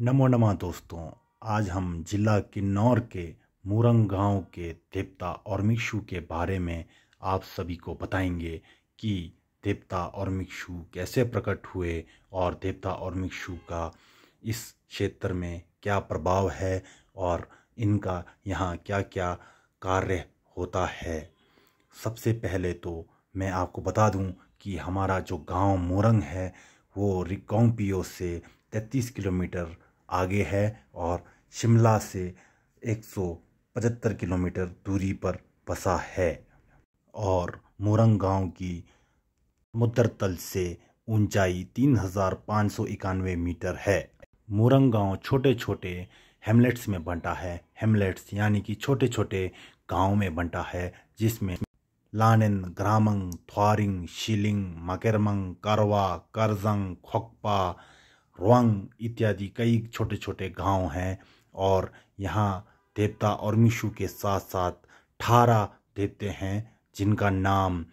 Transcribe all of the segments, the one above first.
नमो नमा दोस्तों आज हम जिला किन्नौर के मुरंग गांव के देवता और मिक्षु के बारे में आप सभी को बताएंगे कि देवता और मिक्षु कैसे प्रकट हुए और देवता और मिक्षु का इस क्षेत्र में क्या प्रभाव है और इनका यहाँ क्या क्या कार्य होता है सबसे पहले तो मैं आपको बता दूं कि हमारा जो गांव मोरंग है वो रिकॉम्पियो से तैंतीस किलोमीटर आगे है और शिमला से एक किलोमीटर दूरी पर बसा है और मोरंग गांव की मुद्र तल से ऊंचाई तीन हजार पाँच सौ इक्यानवे मीटर है मोरंग गांव छोटे छोटे हेमलेट्स में बंटा है हेमलेट्स यानी कि छोटे छोटे गांव में बंटा है जिसमें लानन ग्रामंग थ्वारिंग शिलिंग मकेरमंग करवा करजंग खोकपा रोंग इत्यादि कई छोटे छोटे गांव हैं और यहाँ देवता और मिशु के साथ साथ ठारा देवते हैं जिनका नाम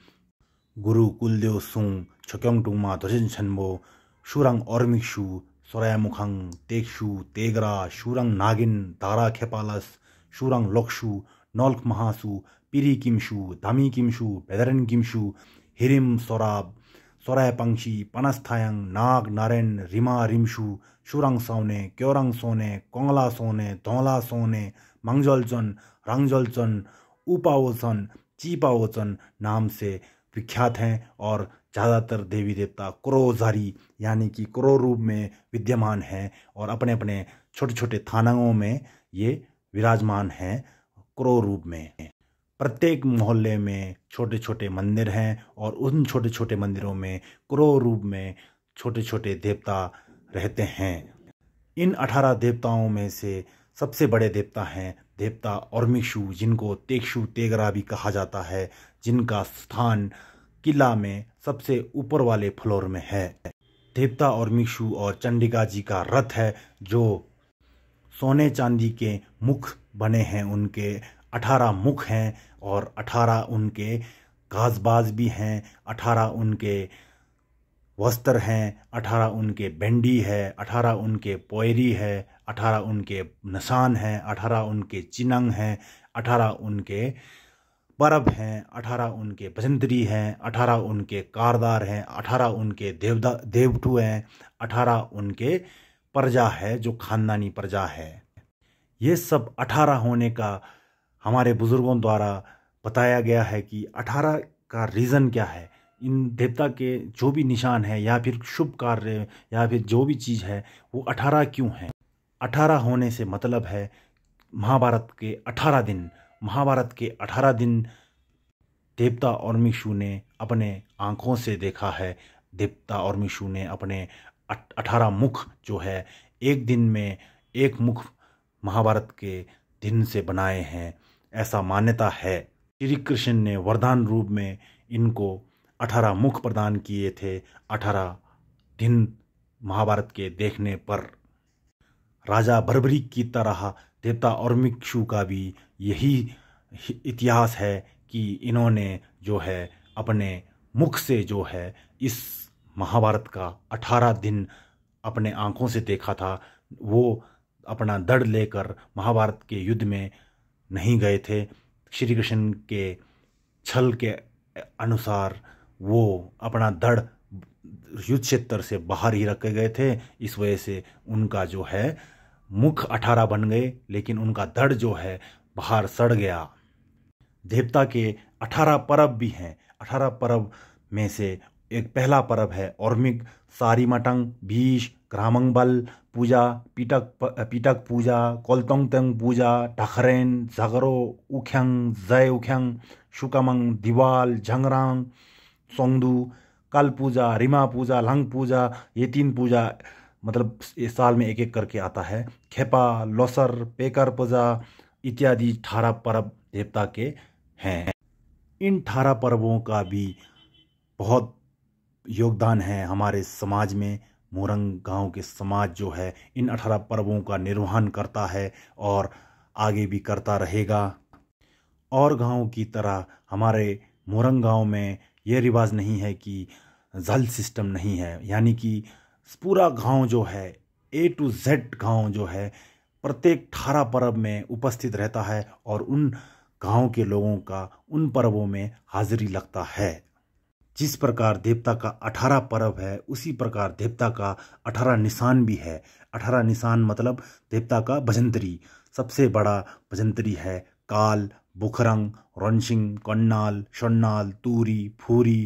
गुरु कुलदेव सुंग छोक्योंग टुंगमा ध्वजन छनबो शुरंग और मिशु सोरय मुखंग तेक्षु तेगरा शुरंग नागिन दारा खेपालस शुरंग लोक्षु नौलख महासु पिरी किमशु धामी किमशु बेदरन किमशु हिरिम सोराब स्वरय पंक्षी पनस्थायंग नाग नरेन रिमा रिमशु शुरंग सोने क्योरंग सोने कोंगला सोने धोला सोने मंगजलचन रंगजलचन उपाओचन चीपावचन नाम से विख्यात हैं और ज़्यादातर देवी देवता क्रोजारी यानी कि क्रो रूप में विद्यमान हैं और अपने अपने छोटे छोटे थानाओं में ये विराजमान हैं क्रो रूप में प्रत्येक मोहल्ले में छोटे छोटे मंदिर हैं और उन छोटे छोटे मंदिरों में करोड़ रूप में छोटे छोटे देवता रहते हैं इन अठारह देवताओं में से सबसे बड़े देवता हैं देवता और्मिशु जिनको तेक्षु तेगरा भी कहा जाता है जिनका स्थान किला में सबसे ऊपर वाले फ्लोर में है देवता और्मिशु और चंडिका जी का रथ है जो सोने चांदी के मुख बने हैं उनके अठारह मुख हैं और अठारह उनके काजबाज भी हैं अठारह उनके वस्त्र हैं अठारह उनके बेंडी है अठारह उनके पोयरी है अठारह उनके नशान हैं अठारह उनके चिनंग हैं अठारह उनके परब हैं अठारह उनके भजंतरी हैं अठारह उनके कारदार हैं अठारह उनके देवदा देवटू हैं अठारह उनके प्रजा है जो खानदानी प्रजा है ये सब अठारह होने का हमारे बुज़ुर्गों द्वारा बताया गया है कि अठारह का रीज़न क्या है इन देवता के जो भी निशान है या फिर शुभ कार्य या फिर जो भी चीज़ है वो अठारह क्यों है अठारह होने से मतलब है महाभारत के अठारह दिन महाभारत के अठारह दिन देवता और मिशु ने अपने आँखों से देखा है देवता और मिशु ने अपने अठारह मुख जो है एक दिन में एक मुख महाभारत के दिन से बनाए हैं ऐसा मान्यता है श्री कृष्ण ने वरदान रूप में इनको अठारह मुख प्रदान किए थे अठारह दिन महाभारत के देखने पर राजा बर्बरी की तरह देवता और मिक्षु का भी यही इतिहास है कि इन्होंने जो है अपने मुख से जो है इस महाभारत का अठारह दिन अपने आँखों से देखा था वो अपना दड़ लेकर महाभारत के युद्ध में नहीं गए थे श्री कृष्ण के छल के अनुसार वो अपना दड़ युद्ध क्षेत्र से बाहर ही रखे गए थे इस वजह से उनका जो है मुख अठारह बन गए लेकिन उनका दड़ जो है बाहर सड़ गया देवता के अठारह पर्व भी हैं अठारह पर्व में से एक पहला पर्व है और मटंग भीष ग्रामंगबल पूजा पीटक पीटक पूजा तंग पूजा ढखरेन झगरो उख्यंग जय उख्यंग शुकमंग दिवाल झंगरांग सोंगदू कल पूजा रिमा पूजा लंग पूजा ये तीन पूजा मतलब इस साल में एक एक करके आता है खेपा लोसर पेकर पूजा इत्यादि अठारह पर्व देवता के हैं इन अठारह पर्वों का भी बहुत योगदान है हमारे समाज में मोरंग गांव के समाज जो है इन अठारह पर्वों का निर्वहन करता है और आगे भी करता रहेगा और गांव की तरह हमारे मोरंग गांव में यह रिवाज नहीं है कि जल सिस्टम नहीं है यानी कि पूरा गांव जो है ए टू जेड गांव जो है प्रत्येक अठारह पर्व में उपस्थित रहता है और उन गांव के लोगों का उन पर्वों में हाजिरी लगता है जिस प्रकार देवता का अठारह पर्व है उसी प्रकार देवता का अठारह निशान भी है अठारह निशान मतलब देवता का भजंतरी सबसे बड़ा भजंतरी है काल बुखरंग रोनसिंग कन्नाल शन्नाल तूरी फूरी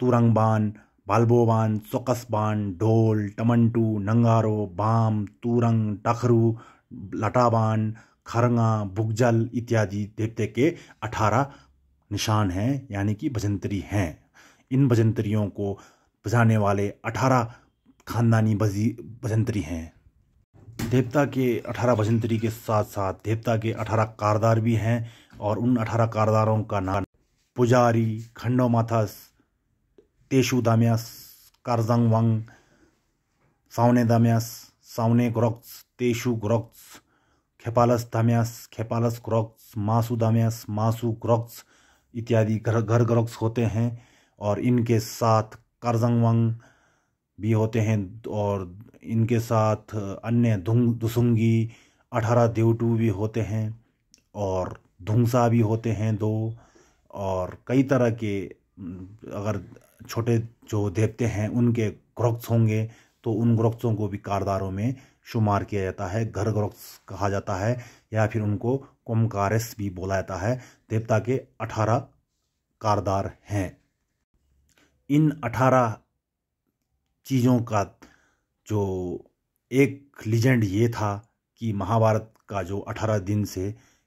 तुरंगबान बाल्बोबान चौकसबान ढोल टमंटू नंगारो बाम तुरंग टखरू लटाबान खरंगा भुगजल इत्यादि देवते के अठारह निशान हैं यानी कि भजंतरी हैं इन भजंतरियों को बजाने वाले अठारह खानदानी बजी हैं देवता के अठारह भजंतरी के साथ साथ देवता के अठारह कारदार भी हैं और उन अठारह कारदारों का नाम पुजारी खंडो माथस तेशु दामयास कारजंग वंग सावने दाम्यास सावने ग्रोक्स तेशु ग्रोक्स खेपालस दाम्यास खेपालस ग्रोक्स मासू दाम्यास मासू ग्रोक्स इत्यादि घर घर ग्रोक्स होते हैं और इनके साथ कारजंगवंग भी होते हैं और इनके साथ अन्य धुंग दुसुंगी अठारह देवटू भी होते हैं और धुंगसा भी होते हैं दो और कई तरह के अगर छोटे जो देवते हैं उनके ग्रोक्स होंगे तो उन ग्रोक्सों को भी कारदारों में शुमार किया जाता है घर ग्रोक्स कहा जाता है या फिर उनको कुमकारस भी बोला जाता है देवता के अठारह कारदार हैं इन अठारह चीज़ों का जो एक लीजेंड ये था कि महाभारत का जो अठारह दिन से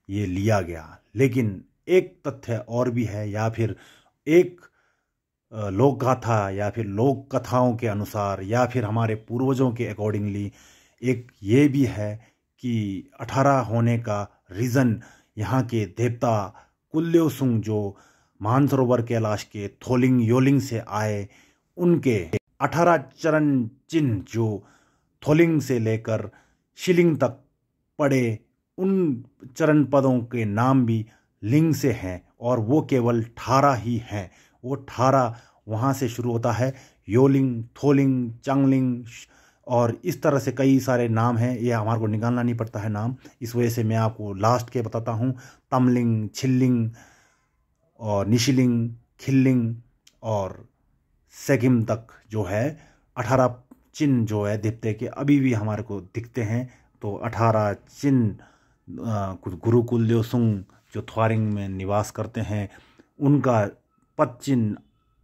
ये लिया गया लेकिन एक तथ्य और भी है या फिर एक लोक गाथा या फिर लोक कथाओं के अनुसार या फिर हमारे पूर्वजों के अकॉर्डिंगली एक ये भी है कि अठारह होने का रीज़न यहाँ के देवता कुल्योसुंग जो मानसरोवर कैलाश के थोलिंग योलिंग से आए उनके अठारह चरण चिन्ह जो थोलिंग से लेकर शिलिंग तक पड़े उन चरण पदों के नाम भी लिंग से हैं और वो केवल ठारा ही हैं वो ठारा वहाँ से शुरू होता है योलिंग थोलिंग चांगलिंग और इस तरह से कई सारे नाम हैं ये हमारे को निकालना नहीं पड़ता है नाम इस वजह से मैं आपको लास्ट के बताता हूँ तमलिंग छिल्लिंग और निशिलिंग खिल्लिंग और सेगिम तक जो है अठारह चिन्ह जो है देवते के अभी भी हमारे को दिखते हैं तो अठारह चिन्ह कुछ गुरुकुल देवसुंग जो थ्वारिंग में निवास करते हैं उनका पद चिन्ह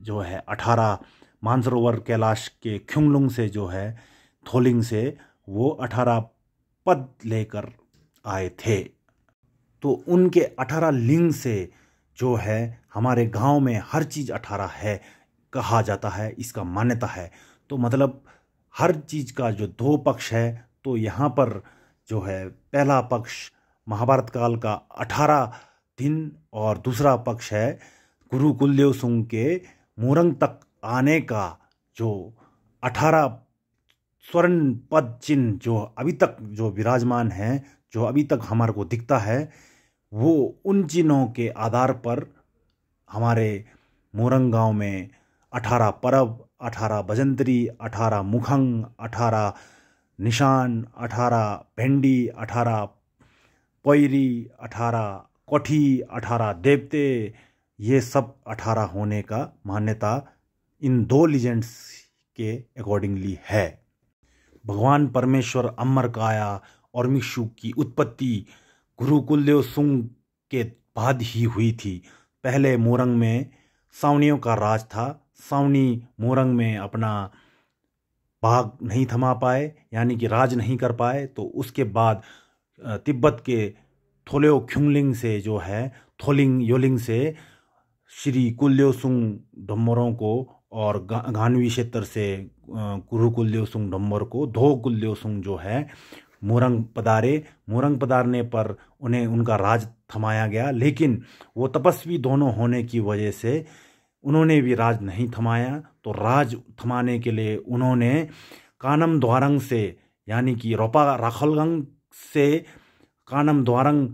जो है अठारह मानसरोवर कैलाश के ख्युंगलुंग से जो है थोलिंग से वो अठारह पद लेकर आए थे तो उनके अठारह लिंग से जो है हमारे गांव में हर चीज़ अठारह है कहा जाता है इसका मान्यता है तो मतलब हर चीज़ का जो दो पक्ष है तो यहाँ पर जो है पहला पक्ष महाभारत काल का अठारह दिन और दूसरा पक्ष है गुरु कुलदेव सिंह के मुरंग तक आने का जो अठारह स्वर्ण पद चिन्ह जो अभी तक जो विराजमान है जो अभी तक हमारे को दिखता है वो उन चिन्हों के आधार पर हमारे मोरंग गाँव में अठारह परब अठारह बजंतरी अठारह मुखंग अठारह निशान अठारह भेंडी अठारह पैरी अठारह कोठी अठारह देवते ये सब अठारह होने का मान्यता इन दो लीजेंड्स के अकॉर्डिंगली है भगवान परमेश्वर अमर काया और मिशु की उत्पत्ति देव सुंग के बाद ही हुई थी पहले मोरंग में सावनियों का राज था सावनी मोरंग में अपना भाग नहीं थमा पाए यानी कि राज नहीं कर पाए तो उसके बाद तिब्बत के थोलेओ ख्युंगलिंग से जो है थोलिंग योलिंग से श्री कुल्योसुंग डम्बरों को और घानवी क्षेत्र से गुरु कुलदेव सिंह डम्बर को धो कुल्योसुंग जो है मोरंग पधारे मोरंग पधारने पर उन्हें उनका राज थमाया गया लेकिन वो तपस्वी दोनों होने की वजह से उन्होंने भी राज नहीं थमाया तो राज थमाने के लिए उन्होंने कानम द्वारंग से यानी कि रोपा राखलगंग से कानम द्वारंग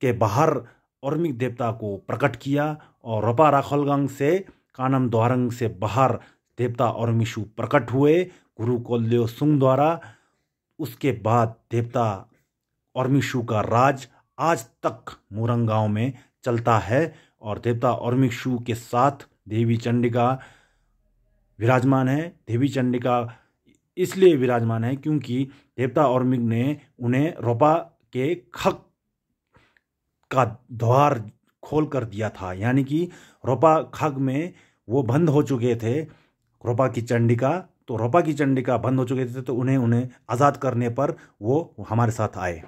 के बाहर औरमिक देवता को प्रकट किया और रोपा राखलगंग से कानम द्वारंग से बाहर देवता और मिशु प्रकट हुए गुरु कोल्यो सुंग द्वारा उसके बाद देवता और्मिशु का राज आज तक मुरंग गाँव में चलता है और देवता और्मिशु के साथ देवी चंडिका विराजमान है देवी चंडिका इसलिए विराजमान है क्योंकि देवता और्मिक ने उन्हें रोपा के खक का द्वार खोल कर दिया था यानी कि रोपा खग में वो बंद हो चुके थे रोपा की चंडिका तो रोपा की चंडिका बंद हो चुके थे तो उन्हें उन्हें आज़ाद करने पर वो हमारे साथ आए